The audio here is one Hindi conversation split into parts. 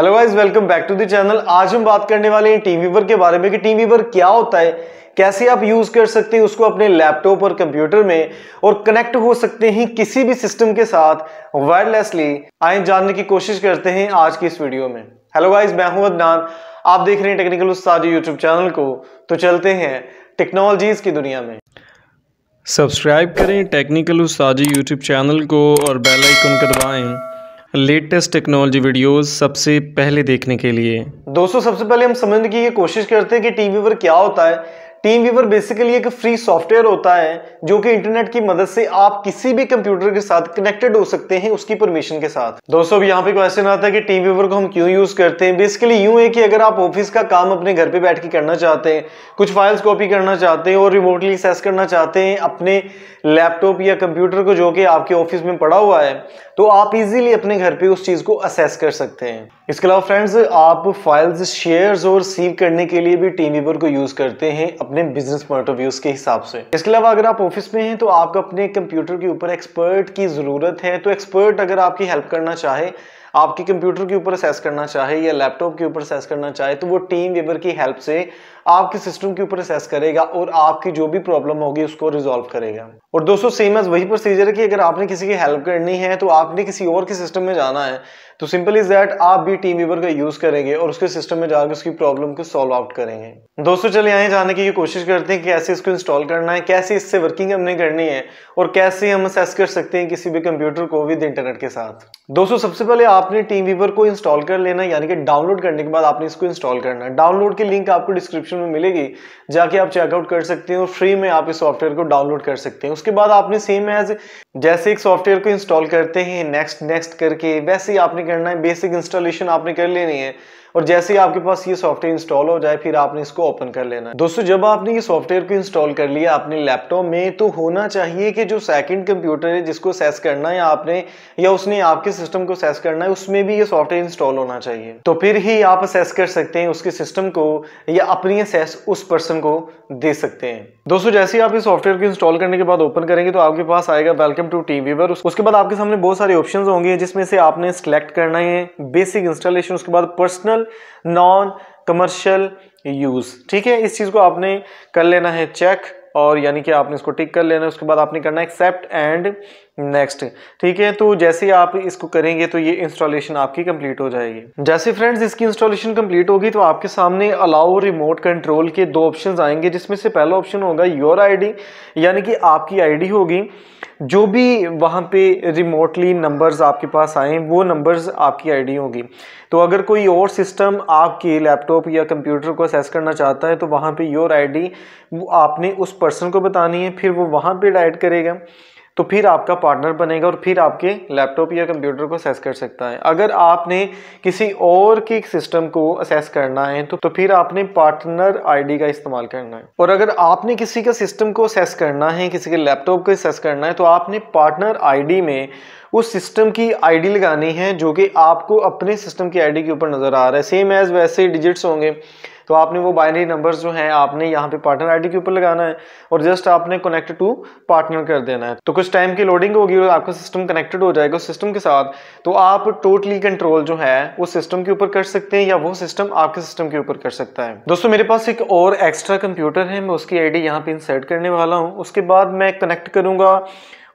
hello guys welcome back to the channel आज हम बात करने वाले हैं टीम वीवर के बारे में कि टीम वीवर क्या होता है कैसे आप यूज कर सकते हैं उसको अपने लैपटॉप और कंप्यूटर में और कनेक्ट हो सकते हैं किसी भी सिस्टम के साथ वायरलेसली आए जानने की कोशिश करते हैं आज की इस वीडियो में हेलो गाइस मैं हूं अदनान आप देख रहे हैं टेक्निकल उस्ताद यूट्यूब चैनल को तो चलते हैं टेक्नोलॉजीज की दुनिया में सब्सक्राइब करें टेक्निकल उस्ताद यूट्यूब चैनल को और बेल आइकन को दबाएं लेटेस्ट टेक्नोलॉजी वीडियोस सबसे पहले देखने के लिए दोस्तों सबसे पहले हम समझने की कोशिश करते हैं कि टीवी पर क्या होता है टीम वीवर बेसिकली एक फ्री सॉफ्टवेयर होता है जो कि इंटरनेट की मदद से आप किसी भी कंप्यूटर के साथ कनेक्टेड हो सकते हैं उसकी परमिशन के साथ दोस्तों अब यहाँ पे क्वेश्चन आता है कि टीम वीवर को हम क्यों यूज करते हैं बेसिकली यूं है कि अगर आप ऑफिस का काम अपने घर पे बैठ के करना चाहते हैं कुछ फाइल्स कॉपी करना चाहते हैं और रिमोटली एक्सेस करना चाहते हैं अपने लैपटॉप या कंप्यूटर को जो कि आपके ऑफिस में पड़ा हुआ है तो आप इजीली अपने घर पे उस चीज को असेस कर सकते हैं इसके अलावा फ्रेंड्स आप फाइल्स शेयर्स और सीव करने के लिए भी टीम वीवर को यूज करते हैं अपने बिजनेस पॉइंट ऑफ व्यूज के हिसाब से इसके अलावा अगर आप ऑफिस में हैं तो आपको अपने कंप्यूटर के ऊपर एक्सपर्ट की जरूरत है तो एक्सपर्ट अगर आपकी हेल्प करना चाहे आपके कंप्यूटर के ऊपर असेस करना चाहे या लैपटॉप के ऊपर असेस करना चाहे तो वो टीम वेबर की हेल्प से आपके सिस्टम के ऊपर असेस करेगा और आपकी जो भी प्रॉब्लम होगी उसको रिजॉल्व करेगा और दोस्तों सेम एज वही प्रोसीजर है कि अगर आपने किसी की हेल्प करनी है तो आपने किसी और के सिस्टम में जाना है तो सिंपल इज दैट आप भी टीम वीवर का यूज करेंगे और उसके सिस्टम में जाकर उसकी प्रॉब्लम को सॉल्व आउट करेंगे दोस्तों चलिए यहाँ जाने की कोशिश करते हैं कैसे इसको इंस्टॉल करना है कैसे इससे वर्किंग हमने करनी है और कैसे हम असेस कर सकते हैं किसी भी कंप्यूटर को विद इंटरनेट के साथ दोस्तों सबसे पहले आपने टीम वीवर को इंस्टॉल कर लेना यानी कि डाउनलोड करने के बाद आपने इसको इंस्टॉल करना है डाउनलोड की लिंक आपको डिस्क्रिप्शन में मिलेगी जाके आप चेकआउट कर सकते हैं और फ्री में आप इस सॉफ्टवेयर को डाउनलोड कर सकते हैं उसके बाद आपने सेम एज जैसे एक सॉफ्टवेयर को इंस्टॉल करते हैं नेक्स्ट नेक्स्ट करके वैसे ही आपने करना है बेसिक इंस्टॉलेशन आपने कर लेनी है और जैसे ही आपके पास ये सॉफ्टवेयर इंस्टॉल हो जाए फिर आपने इसको ओपन कर लेना दोस्तों जब आपने ये सॉफ्टवेयर को इंस्टॉल कर लिया अपने लैपटॉप में तो होना चाहिए कि जो सेकंड कंप्यूटर है जिसको सेस करना है आपने या उसने आपके सिस्टम को सेस करना है उसमें भी ये सॉफ्टवेयर इंस्टॉल होना चाहिए तो फिर ही आप असेस कर सकते हैं उसके सिस्टम को या अपनी असेस उस पर्सन को दे सकते हैं दोस्तों जैसे ही आप इस सॉफ्टवेयर को इंस्टॉल करने के बाद ओपन करेंगे तो आपके पास आएगा वेलकम टू टी वीवर उसके बाद आपके सामने बहुत सारे ऑप्शन होंगे जिसमें से आपने सेलेक्ट करना है बेसिक इंस्टॉलेशन उसके बाद personal commercial non commercial use ठीक है इस चीज़ को आपने कर लेना है चेक और यानी कि आपने इसको टिक कर लेना है उसके बाद आपने करना है एक्सेप्ट एंड नेक्स्ट ठीक है तो जैसे ही आप इसको करेंगे तो ये इंस्टॉलेशन आपकी कंप्लीट हो जाएगी जैसे फ्रेंड्स इसकी इंस्टॉलेशन कंप्लीट होगी तो आपके सामने अलाउ रिमोट कंट्रोल के दो ऑप्शंस आएंगे जिसमें से पहला ऑप्शन होगा योर आईडी यानी कि आपकी आईडी होगी जो भी वहाँ पे रिमोटली नंबर्स आपके पास आए वो नंबर्स आपकी आईडी होगी तो अगर कोई और सिस्टम आपके लैपटॉप या कंप्यूटर को असेस करना चाहता है तो वहाँ पे योर आईडी आपने उस पर्सन को बतानी है फिर वो वहाँ पे डाइड करेगा तो फिर आपका पार्टनर बनेगा और फिर आपके लैपटॉप या कंप्यूटर को असेस कर सकता है अगर आपने किसी और के सिस्टम को असेस करना है तो, तो फिर आपने पार्टनर आईडी का इस्तेमाल करना है और अगर आपने किसी का सिस्टम को असेस करना है किसी के लैपटॉप को असेस करना है तो आपने पार्टनर आईडी में उस सिस्टम की आईडी लगानी है जो कि आपको अपने सिस्टम की आईडी के ऊपर नज़र आ रहा है सेम एज़ वैसे डिजिट्स होंगे तो आपने वो बाइनरी नंबर जो है आपने यहाँ पे पार्टनर आईडी के ऊपर लगाना है और जस्ट आपने कनेक्ट टू पार्टनर कर देना है तो कुछ टाइम की लोडिंग होगी और आपका सिस्टम कनेक्टेड हो जाएगा सिस्टम के साथ तो आप टोटली कंट्रोल जो है वो सिस्टम के ऊपर कर सकते हैं या वो सिस्टम आपके सिस्टम के ऊपर कर सकता है दोस्तों मेरे पास एक और एक्स्ट्रा कंप्यूटर है मैं उसकी आई डी यहाँ पे इंसर्ट करने वाला हूँ उसके बाद मैं कनेक्ट करूँगा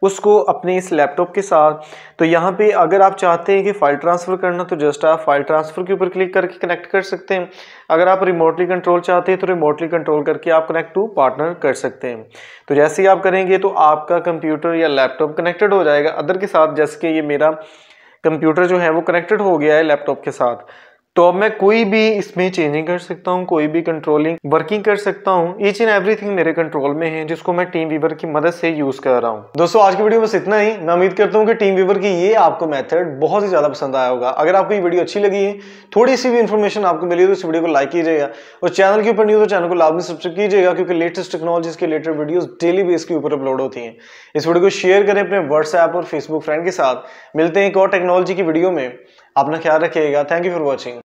उसको अपने इस लैपटॉप के साथ तो यहाँ पे अगर आप चाहते हैं कि फ़ाइल ट्रांसफ़र करना तो जस्ट आप फाइल ट्रांसफ़र के ऊपर क्लिक करके कनेक्ट कर सकते हैं अगर आप रिमोटली कंट्रोल चाहते हैं तो रिमोटली कंट्रोल करके आप कनेक्ट टू पार्टनर कर सकते हैं तो जैसे ही आप करेंगे तो आपका कंप्यूटर या लैपटॉप कनेक्टेड हो जाएगा अदर के साथ जैसे कि ये मेरा कंप्यूटर जो है वो कनेक्टेड हो गया है लैपटॉप के साथ तो अब मैं कोई भी इसमें चेंजिंग कर सकता हूँ कोई भी कंट्रोलिंग वर्किंग कर सकता हूँ ईच एंड एवरीथिंग मेरे कंट्रोल में है जिसको मैं टीम वीवर की मदद से यूज कर रहा हूँ दोस्तों आज की वीडियो बस इतना ही मैं उम्मीद करता हूँ कि टीम वीवर की ये आपको मेथड बहुत ही ज्यादा पसंद आया होगा अगर आपको ये वीडियो अच्छी लगी है थोड़ी सी भी इन्फॉर्मेशन आपको मिली तो इस वीडियो को लाइक कीजिएगा और चैनल के ऊपर नहीं तो चैनल को लाभ में सब्सक्राइब कीजिएगा क्योंकि लेटेस्ट टेक्नोलॉजी के रिलेटेड वीडियो डेली बेस के ऊपर अपलोड होती है इस वीडियो को शेयर करें अपने व्हाट्सएप और फेसबुक फ्रेंड के साथ मिलते हैं एक और टेक्नोलॉजी की वीडियो में अपना ख्याल रखिएगा थैंक यू फॉर वॉचिंग